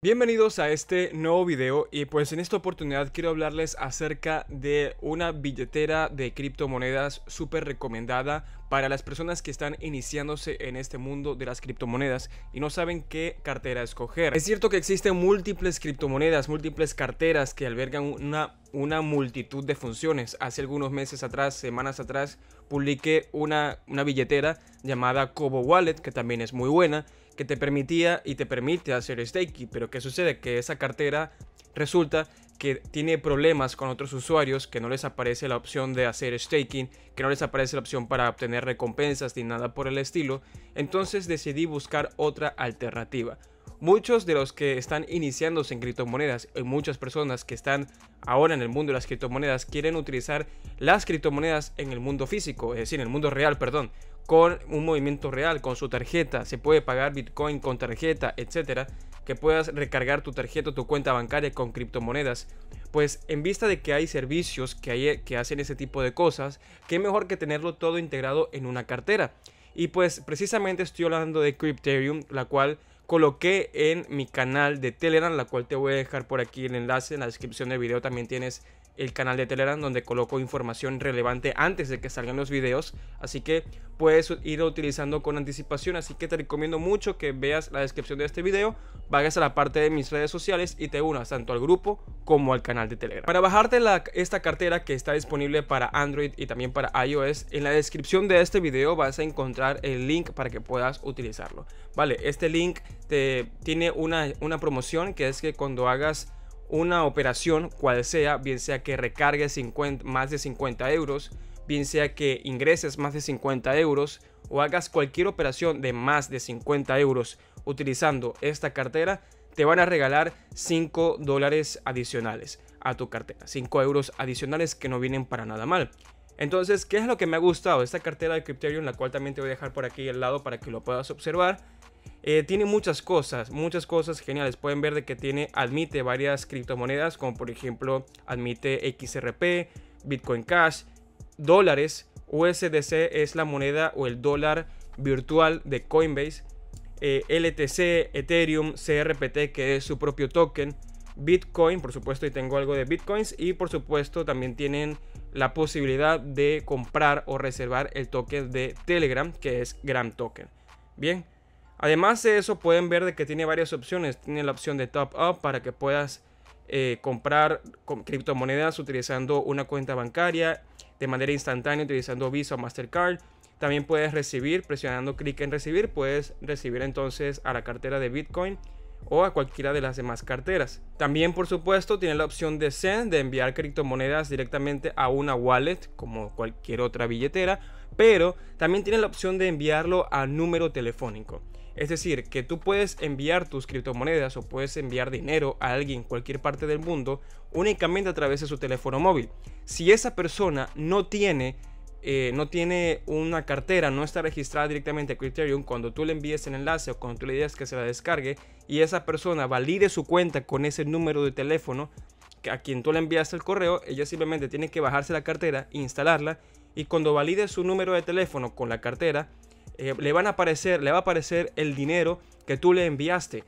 Bienvenidos a este nuevo video y pues en esta oportunidad quiero hablarles acerca de una billetera de criptomonedas súper recomendada para las personas que están iniciándose en este mundo de las criptomonedas y no saben qué cartera escoger. Es cierto que existen múltiples criptomonedas, múltiples carteras que albergan una, una multitud de funciones. Hace algunos meses atrás, semanas atrás, publiqué una, una billetera llamada Cobo Wallet que también es muy buena que te permitía y te permite hacer staking, pero ¿qué sucede? Que esa cartera resulta que tiene problemas con otros usuarios, que no les aparece la opción de hacer staking, que no les aparece la opción para obtener recompensas ni nada por el estilo, entonces decidí buscar otra alternativa muchos de los que están iniciándose en criptomonedas y muchas personas que están ahora en el mundo de las criptomonedas quieren utilizar las criptomonedas en el mundo físico, es decir, en el mundo real, perdón, con un movimiento real, con su tarjeta, se puede pagar Bitcoin con tarjeta, etcétera, que puedas recargar tu tarjeta o tu cuenta bancaria con criptomonedas. Pues en vista de que hay servicios que, que hacen ese tipo de cosas, qué mejor que tenerlo todo integrado en una cartera. Y pues precisamente estoy hablando de Crypterium, la cual coloqué en mi canal de Telegram, la cual te voy a dejar por aquí el enlace en la descripción del video. También tienes el canal de Telegram donde coloco información relevante antes de que salgan los videos, así que puedes ir utilizando con anticipación, así que te recomiendo mucho que veas la descripción de este video, vayas a la parte de mis redes sociales y te unas tanto al grupo como al canal de Telegram. Para bajarte la, esta cartera que está disponible para Android y también para iOS, en la descripción de este video vas a encontrar el link para que puedas utilizarlo. Vale, este link te, tiene una, una promoción que es que cuando hagas una operación, cual sea, bien sea que recargues más de 50 euros, bien sea que ingreses más de 50 euros o hagas cualquier operación de más de 50 euros utilizando esta cartera, te van a regalar 5 dólares adicionales a tu cartera, 5 euros adicionales que no vienen para nada mal. Entonces, ¿qué es lo que me ha gustado? Esta cartera de Crypterium, la cual también te voy a dejar por aquí al lado para que lo puedas observar. Eh, tiene muchas cosas, muchas cosas geniales. Pueden ver de que tiene, admite varias criptomonedas, como por ejemplo, admite XRP, Bitcoin Cash, dólares. USDC es la moneda o el dólar virtual de Coinbase. Eh, LTC, Ethereum, CRPT, que es su propio token. Bitcoin, por supuesto, y tengo algo de Bitcoins. Y por supuesto, también tienen la posibilidad de comprar o reservar el token de Telegram, que es Gram Token. Bien. Además de eso pueden ver de que tiene varias opciones. Tiene la opción de top up para que puedas eh, comprar criptomonedas utilizando una cuenta bancaria de manera instantánea utilizando Visa o Mastercard. También puedes recibir, presionando clic en recibir, puedes recibir entonces a la cartera de Bitcoin o a cualquiera de las demás carteras. También, por supuesto, tiene la opción de Send, de enviar criptomonedas directamente a una wallet, como cualquier otra billetera, pero también tiene la opción de enviarlo a número telefónico. Es decir, que tú puedes enviar tus criptomonedas o puedes enviar dinero a alguien en cualquier parte del mundo únicamente a través de su teléfono móvil. Si esa persona no tiene eh, no tiene una cartera, no está registrada directamente a Criterion, cuando tú le envíes el enlace o cuando tú le digas que se la descargue y esa persona valide su cuenta con ese número de teléfono a quien tú le enviaste el correo, ella simplemente tiene que bajarse la cartera, instalarla y cuando valide su número de teléfono con la cartera, eh, le van a aparecer, le va a aparecer el dinero que tú le enviaste.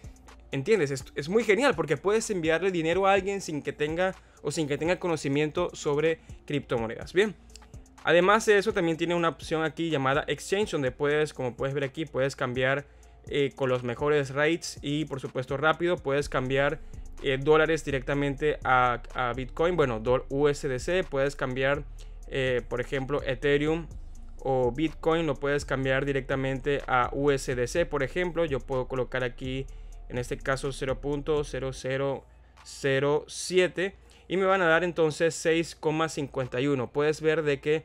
¿Entiendes? Es, muy genial porque puedes enviarle dinero a alguien sin que tenga o sin que tenga conocimiento sobre criptomonedas. Bien. Además de eso, también tiene una opción aquí llamada Exchange, donde puedes, como puedes ver aquí, puedes cambiar eh, con los mejores rates y, por supuesto, rápido, puedes cambiar eh, dólares directamente a, Bitcoin, bueno, USDC, puedes cambiar, por ejemplo, Ethereum o Bitcoin lo puedes cambiar directamente a USDC, por ejemplo. Yo puedo colocar aquí, en este caso, 0.0007 y me van a dar entonces 6,51. Puedes ver de que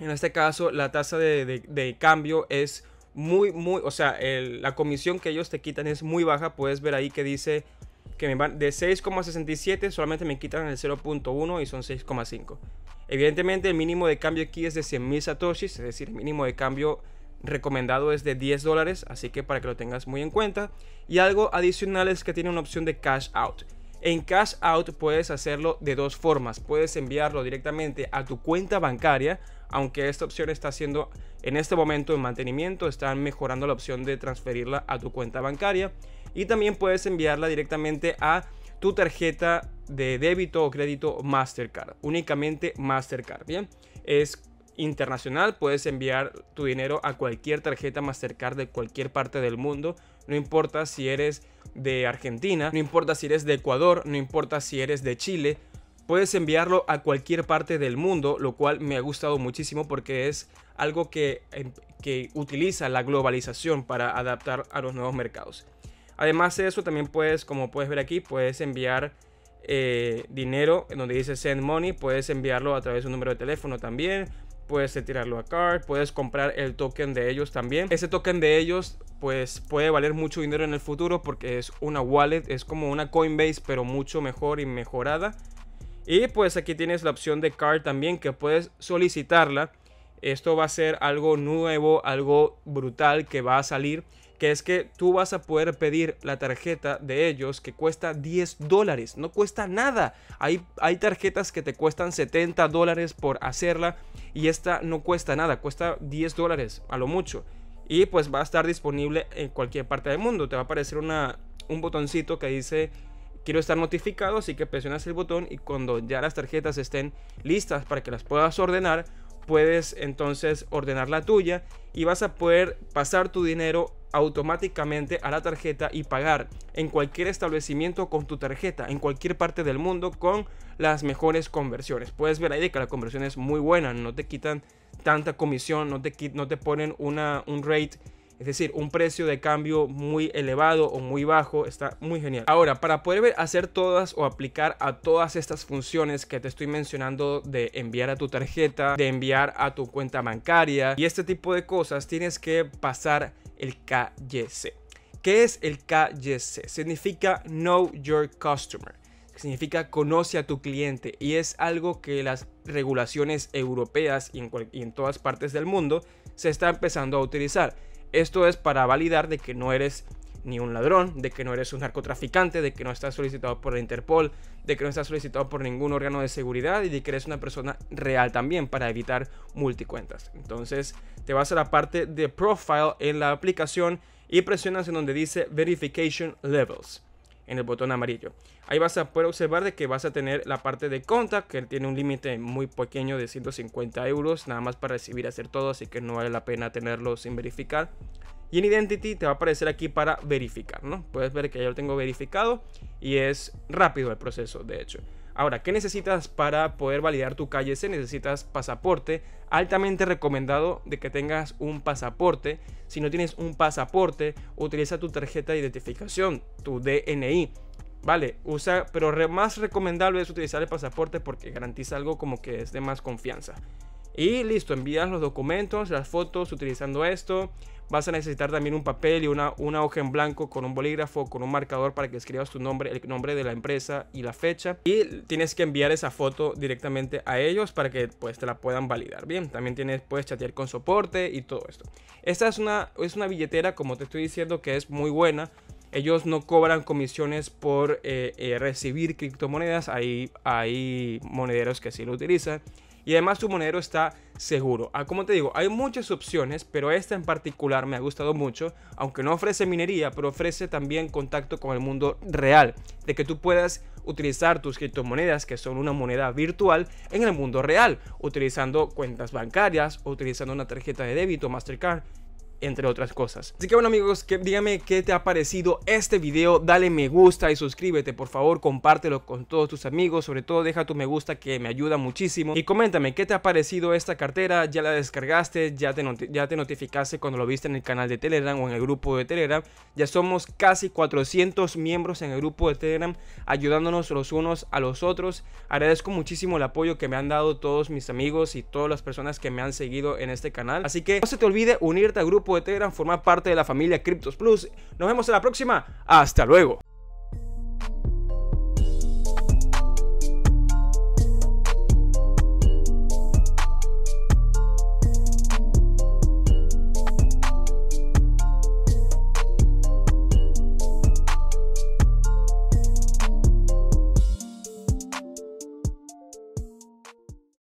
en este caso la tasa de, cambio es muy, muy, o sea, la comisión que ellos te quitan es muy baja. Puedes ver ahí que dice que me van de 6,67 solamente me quitan el 0.1 y son 6,5. Evidentemente el mínimo de cambio aquí es de 100.000 satoshis, es decir, el mínimo de cambio recomendado es de 10 dólares, así que para que lo tengas muy en cuenta. Y algo adicional es que tiene una opción de cash out. En cash out puedes hacerlo de dos formas, puedes enviarlo directamente a tu cuenta bancaria, aunque esta opción está siendo en este momento en mantenimiento, están mejorando la opción de transferirla a tu cuenta bancaria y también puedes enviarla directamente a tu tarjeta de débito o crédito Mastercard. Únicamente Mastercard, ¿bien? Es internacional, puedes enviar tu dinero a cualquier tarjeta Mastercard de cualquier parte del mundo. No importa si eres de Argentina, no importa si eres de Ecuador, no importa si eres de Chile. Puedes enviarlo a cualquier parte del mundo, lo cual me ha gustado muchísimo porque es algo que, em, que utiliza la globalización para adaptar a los nuevos mercados. Además de eso, también puedes, como puedes ver aquí, puedes enviar eh, dinero en donde dice Send Money. Puedes enviarlo a través de un número de teléfono también. Puedes retirarlo a card, puedes comprar el token de ellos también. Ese token de ellos pues puede valer mucho dinero en el futuro porque es una wallet, es como una Coinbase pero mucho mejor y mejorada. Y pues aquí tienes la opción de card también que puedes solicitarla. Esto va a ser algo nuevo, algo brutal que va a salir que es que tú vas a poder pedir la tarjeta de ellos que cuesta 10 dólares, no cuesta nada. Hay, hay tarjetas que te cuestan 70 dólares por hacerla y esta no cuesta nada, cuesta 10 dólares a lo mucho. Y pues va a estar disponible en cualquier parte del mundo. Te va a aparecer una, un botoncito que dice quiero estar notificado, así que presionas el botón y cuando ya las tarjetas estén listas para que las puedas ordenar, puedes entonces ordenar la tuya y vas a poder pasar tu dinero automáticamente a la tarjeta y pagar en cualquier establecimiento con tu tarjeta, en cualquier parte del mundo con las mejores conversiones. Puedes ver ahí que la conversión es muy buena, no te quitan tanta comisión, no te, no te ponen una, un rate es decir, un precio de cambio muy elevado o muy bajo está muy genial. Ahora, para poder hacer todas o aplicar a todas estas funciones que te estoy mencionando de enviar a tu tarjeta, de enviar a tu cuenta bancaria y este tipo de cosas, tienes que pasar el KYC. ¿Qué es el KYC? Significa Know Your Customer. Significa conoce a tu cliente y es algo que las regulaciones europeas y en, todas partes del mundo se está empezando a utilizar. Esto es para validar de que no eres ni un ladrón, de que no eres un narcotraficante, de que no estás solicitado por la Interpol, de que no estás solicitado por ningún órgano de seguridad y de que eres una persona real también para evitar multicuentas. Entonces te vas a la parte de profile en la aplicación y presionas en donde dice verification levels en el botón amarillo. Ahí vas a poder observar de que vas a tener la parte de conta que tiene un límite muy pequeño de 150 euros nada más para recibir hacer todo, así que no vale la pena tenerlo sin verificar. Y en Identity te va a aparecer aquí para verificar, ¿no? Puedes ver que ya lo tengo verificado y es rápido el proceso, de hecho. Ahora, ¿qué necesitas para poder validar tu calle C? Necesitas pasaporte. Altamente recomendado de que tengas un pasaporte. Si no tienes un pasaporte, utiliza tu tarjeta de identificación, tu DNI. Vale, usa, pero más recomendable es utilizar el pasaporte porque garantiza algo como que es de más confianza. Y listo, envías los documentos, las fotos utilizando esto. Vas a necesitar también un papel y una, una hoja en blanco con un bolígrafo, con un marcador para que escribas tu nombre, el nombre de la empresa y la fecha. Y tienes que enviar esa foto directamente a ellos para que pues te la puedan validar. Bien, también tienes, puedes chatear con soporte y todo esto. Esta es una, es una billetera, como te estoy diciendo, que es muy buena. Ellos no cobran comisiones por eh, eh, recibir criptomonedas. Hay, hay monederos que sí lo utilizan y además tu monedero está seguro. Ah, como te digo, hay muchas opciones, pero esta en particular me ha gustado mucho, aunque no ofrece minería, pero ofrece también contacto con el mundo real, de que tú puedas utilizar tus criptomonedas, que son una moneda virtual, en el mundo real, utilizando cuentas bancarias, utilizando una tarjeta de débito, Mastercard entre otras cosas. Así que bueno amigos, dígame qué te ha parecido este video, dale me gusta y suscríbete por favor, compártelo con todos tus amigos, sobre todo deja tu me gusta que me ayuda muchísimo y coméntame qué te ha parecido esta cartera, ya la descargaste, ya ya te notificaste cuando lo viste en el canal de Telegram o en el grupo de Telegram, ya somos casi 400 miembros en el grupo de Telegram ayudándonos los unos a los otros, agradezco muchísimo el apoyo que me han dado todos mis amigos y todas las personas que me han seguido en este canal, así que no se te olvide unirte al grupo de formar parte de la familia Cryptos Plus. Nos vemos en la próxima. Hasta luego.